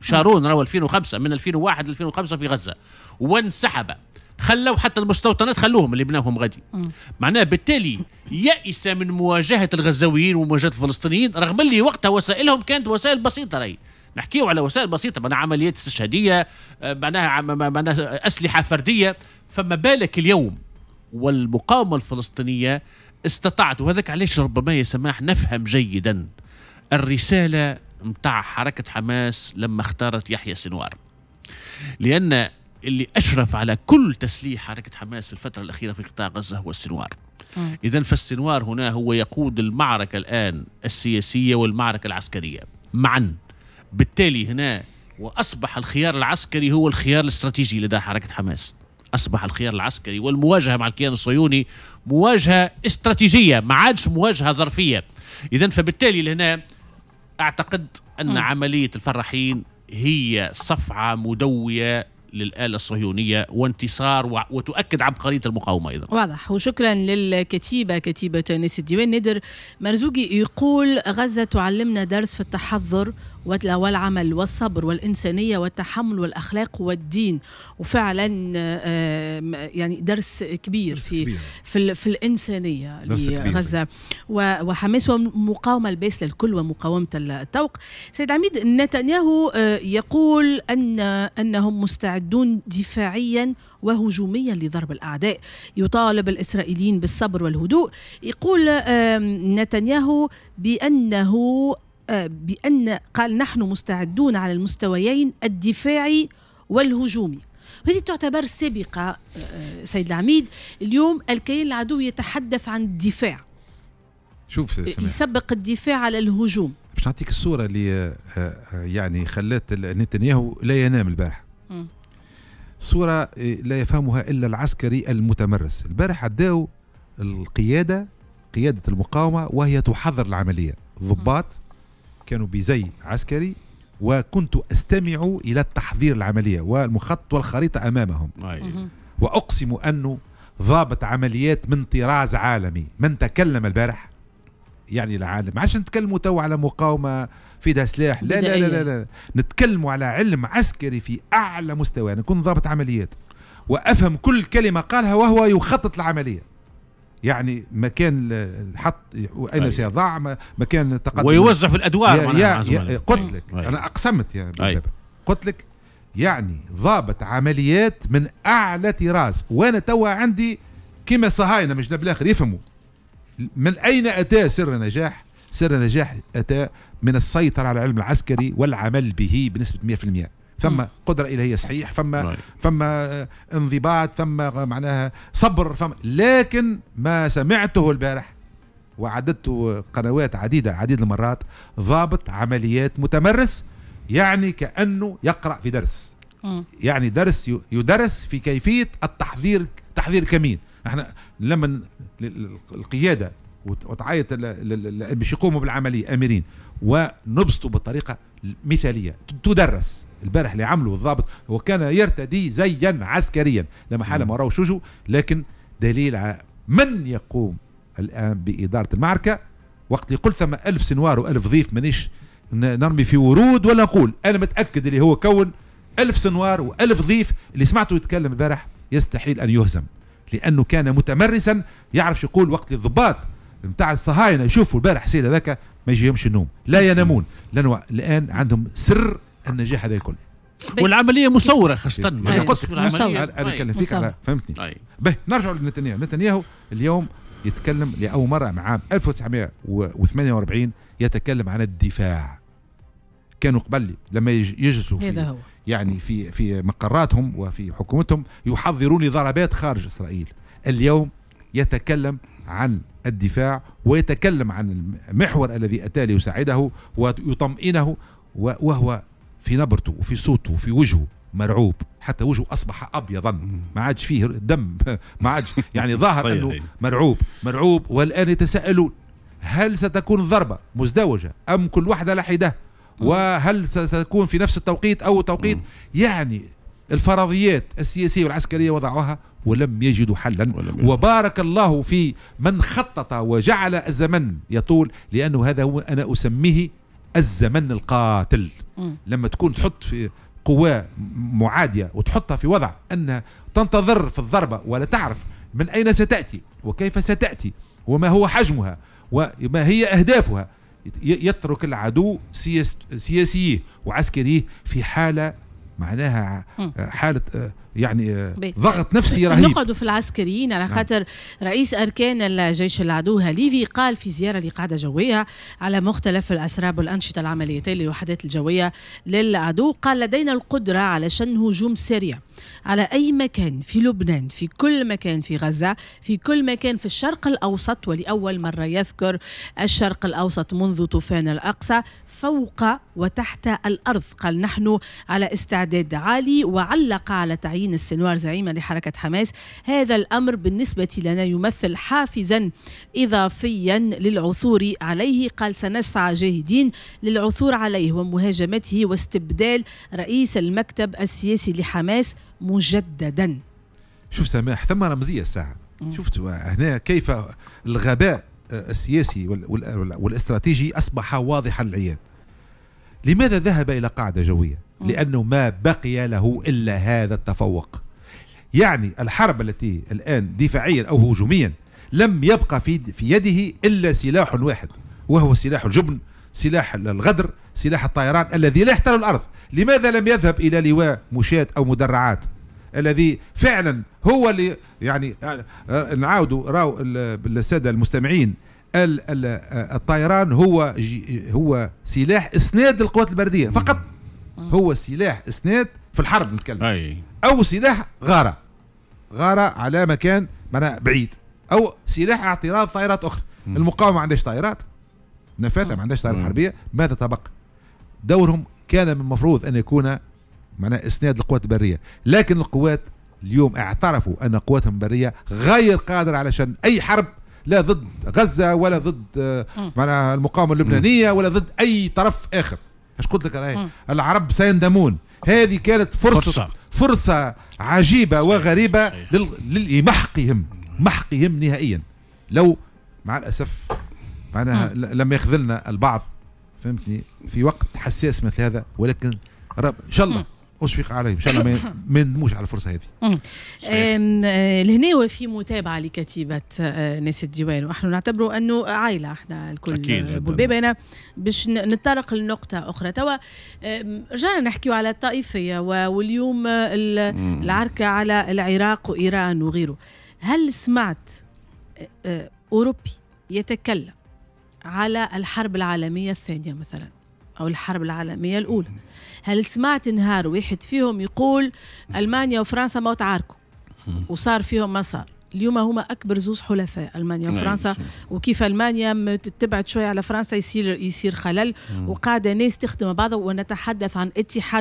شارون راهو 2005 من 2001 ل 2005 في غزه وانسحب خلوا حتى المستوطنات خلوهم اللي بناهم غادي معناه بالتالي يأس من مواجهه الغزاويين ومواجهه الفلسطينيين رغم اللي وقتها وسائلهم كانت وسائل بسيطه راهي نحكيو على وسائل بسيطه معناها عمليات استشهاديه آه، معناها معناها اسلحه فرديه فما بالك اليوم والمقاومه الفلسطينيه استطاعت وهذاك علاش ربما يا سماح نفهم جيدا الرساله متاع حركة حماس لما اختارت يحيى سنوار لأن اللي أشرف على كل تسليح حركة حماس في الفترة الأخيرة في قطاع غزة هو السنوار إذا فالسنوار هنا هو يقود المعركة الآن السياسية والمعركة العسكرية معا بالتالي هنا وأصبح الخيار العسكري هو الخيار الاستراتيجي لدى حركة حماس اصبح الخيار العسكري والمواجهه مع الكيان الصهيوني مواجهه استراتيجيه ما عادش مواجهه ظرفيه اذا فبالتالي لهنا اعتقد ان م. عمليه الفراحين هي صفعه مدويه للآلة الصهيونية وانتصار و... وتؤكد عبقرية المقاومة أيضا واضح وشكرا للكتيبة كتيبة ناس الديوان ندر مرزوقي يقول غزة تعلمنا درس في التحضر والعمل والصبر والإنسانية والتحمل والأخلاق والدين وفعلا آه، يعني درس كبير في في, في الإنسانية لغزة وحماس ومقاومة الباس للكل ومقاومة الطوق سيد عميد نتنياهو آه، يقول أن أنهم مستعدون دفاعيا وهجوميا لضرب الأعداء يطالب الإسرائيليين بالصبر والهدوء يقول نتنياهو بأنه آه، بأن قال نحن مستعدون على المستويين الدفاعي والهجومي هذه تعتبر سابقة آه، سيد العميد اليوم الكيان العدو يتحدث عن الدفاع شوف يسبق الدفاع على الهجوم باش نعطيك الصورة اللي آه، يعني خلات نتنياهو لا ينام البارح صورة لا يفهمها إلا العسكري المتمرس البارح عداو القيادة قيادة المقاومة وهي تحضر العملية ضباط كانوا بزي عسكري وكنت استمع الى التحضير العمليه والمخطط والخريطه امامهم طيب. واقسم انه ضابط عمليات من طراز عالمي من تكلم البارح يعني العالم ما عادش نتكلموا تو على مقاومه في ده سلاح لا لا, لا لا لا نتكلموا على علم عسكري في اعلى مستوى انا يعني كنت ضابط عمليات وافهم كل كلمه قالها وهو يخطط العمليه يعني مكان الحط اين أيه. سيضع مكان التقدم ويوزع في الادوار يا, يا, يا قلت لك أيه. انا اقسمت يا أيه. قلت لك يعني ضابط عمليات من اعلى طراز وانا توا عندي كما صهاينه مش بالاخر يفهموا من اين اتى سر النجاح؟ سر النجاح اتى من السيطره على العلم العسكري والعمل به بنسبه 100% ثم قدرة إلهية صحيح ثم ثم انضباط ثم معناها صبر ثم لكن ما سمعته البارح وعددت قنوات عديدة عديد المرات ضابط عمليات متمرس يعني كأنه يقرأ في درس يعني درس يدرس في كيفية التحضير تحضير كمين احنا لما القيادة وتعيط باش يقوموا بالعملية أميرين ونبسطوا بطريقة مثالية تدرس البارح اللي عمله الضابط هو كان يرتدي زيا عسكريا لما حال ما راهو شجو لكن دليل على من يقوم الآن بإدارة المعركة وقت يقول ثم ألف سنوار وألف ضيف مانيش نرمي في ورود ولا نقول أنا متأكد اللي هو كون ألف سنوار وألف ضيف اللي سمعته يتكلم البارح يستحيل أن يهزم لأنه كان متمرسا يعرف شو يقول وقت الضباط نتاع الصهاينة يشوفوا البارح سيد هذاك ما يجيهمش النوم لا ينامون لأنه الآن عندهم سر النجاح هذا الكل والعمليه مصوره خاصه ما قلت انا أتكلم فيك على فهمتني به نرجع لنتنياهو نتنياهو اليوم يتكلم لاول مره عام 1948 يتكلم عن الدفاع كانوا قبل لما يجلسوا في يعني في في مقراتهم وفي حكومتهم يحضرون لضربات خارج اسرائيل اليوم يتكلم عن الدفاع ويتكلم عن المحور الذي اتى ليساعده ويطمئنه وهو في نبرته وفي صوته وفي وجهه مرعوب حتى وجهه اصبح ابيضا ما عادش فيه دم ما عادش يعني ظاهر انه مرعوب مرعوب والان يتساءلون هل ستكون ضربه مزدوجه ام كل واحده لحده وهل ستكون في نفس التوقيت او توقيت يعني الفرضيات السياسيه والعسكريه وضعوها ولم يجدوا حلا وبارك الله في من خطط وجعل الزمن يطول لانه هذا هو انا اسميه الزمن القاتل لما تكون تحط في قوة معادية وتحطها في وضع أنها تنتظر في الضربة ولا تعرف من أين ستأتي وكيف ستأتي وما هو حجمها وما هي أهدافها يترك العدو سياسيه وعسكريه في حالة معناها آه، حاله آه، يعني آه، ضغط نفسي رهيب نقعدوا في العسكريين على نعم. خاطر رئيس اركان الجيش العدو هليفي قال في زياره لقاعده جويه على مختلف الاسراب والانشطه العمليتين للوحدات الجويه للعدو قال لدينا القدره على شن هجوم سريع على اي مكان في لبنان في كل مكان في غزه في كل مكان في الشرق الاوسط ولاول مره يذكر الشرق الاوسط منذ طوفان الاقصى فوق وتحت الأرض قال نحن على استعداد عالي وعلق على تعيين السنوار زعيما لحركة حماس هذا الأمر بالنسبة لنا يمثل حافزا إضافيا للعثور عليه قال سنسعى جاهدين للعثور عليه ومهاجمته واستبدال رئيس المكتب السياسي لحماس مجددا شوف سماح ثم رمزية الساعة شفت هنا كيف الغباء السياسي والاستراتيجي اصبح واضحا العيان لماذا ذهب إلى قاعدة جوية؟ لأنه ما بقي له إلا هذا التفوق يعني الحرب التي الآن دفاعيا أو هجوميا لم يبقى في, في يده إلا سلاح واحد وهو سلاح الجبن سلاح الغدر سلاح الطيران الذي لا يحتل الأرض لماذا لم يذهب إلى لواء مشاة أو مدرعات الذي فعلا هو اللي يعني آه، آه، نعاودوا راو السادة المستمعين آه، الطيران هو هو سلاح اسناد القوات البرديه فقط هو سلاح اسناد في الحرب نتكلم أي. او سلاح غاره غاره على مكان معناها بعيد او سلاح اعتراض طائرات اخرى المقاومه ما عندهاش طائرات نفاثه ما عندهاش طائرات حربيه ماذا تبقى دورهم كان من المفروض ان يكون معناها اسناد القوات البريه لكن القوات اليوم اعترفوا ان قواتهم البريه غير قادره على شن اي حرب لا ضد غزه ولا ضد آه، معناها المقاومه اللبنانيه ولا ضد اي طرف اخر اش قلت لك أنا إيه؟ العرب سيندمون هذه كانت فرصه فرصه, فرصة عجيبه صحيح. وغريبه لل... لمحقهم محقهم نهائيا لو مع الاسف معناها لم يخذلنا البعض فهمتني في وقت حساس مثل هذا ولكن رب ان شاء الله اشفق عليه ان شاء الله ما ندموش على الفرصه هذه أمم. آه، لهنا وفي متابعه لكتيبه آه، ناس الديوان ونحن نعتبره انه عائله احنا الكل اكيد انا آه، باش نتطرق لنقطه اخرى توا رجعنا نحكيو على الطائفيه واليوم أمم. العركه على العراق وايران وغيره هل سمعت اوروبي يتكلم على الحرب العالميه الثانيه مثلا أو الحرب العالمية الأولى هل سمعت نهار واحد فيهم يقول ألمانيا وفرنسا ما تعاركوا وصار فيهم ما صار اليوم هما اكبر زوز حلفاء المانيا نعم، وفرنسا نعم. وكيف المانيا تبعد شويه على فرنسا يصير يصير خلل وقاعده ناس تخدم بعضها ونتحدث عن اتحاد